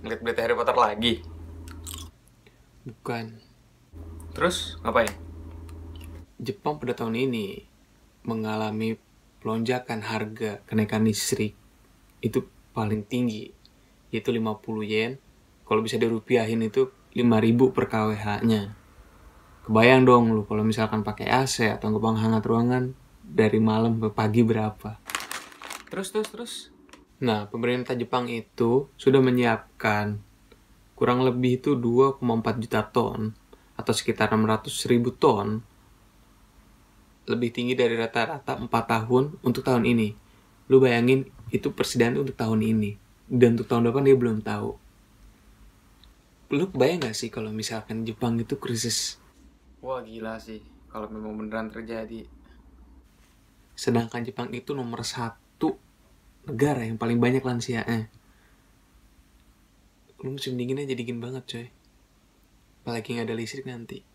Ngeliat berita Harry Potter lagi? Bukan. Terus ngapain? Jepang pada tahun ini mengalami lonjakan harga kenaikan listrik itu paling tinggi yaitu 50 yen kalau bisa dirupiahin itu 5000 per kWh-nya. Kebayang dong lu kalau misalkan pakai AC atau ngebang hangat ruangan dari malam ke pagi berapa. Terus terus terus Nah, pemerintah Jepang itu sudah menyiapkan kurang lebih itu 2,4 juta ton atau sekitar 600 ribu ton lebih tinggi dari rata-rata 4 tahun untuk tahun ini. Lu bayangin itu persediaan untuk tahun ini dan untuk tahun depan dia belum tahu. Lu bayang gak sih kalau misalkan Jepang itu krisis? Wah gila sih kalau memang beneran terjadi. Sedangkan Jepang itu nomor satu negara yang paling banyak lansia. Eh. Lu musim dinginnya jadi dingin banget coy. Apalagi gak ada listrik nanti.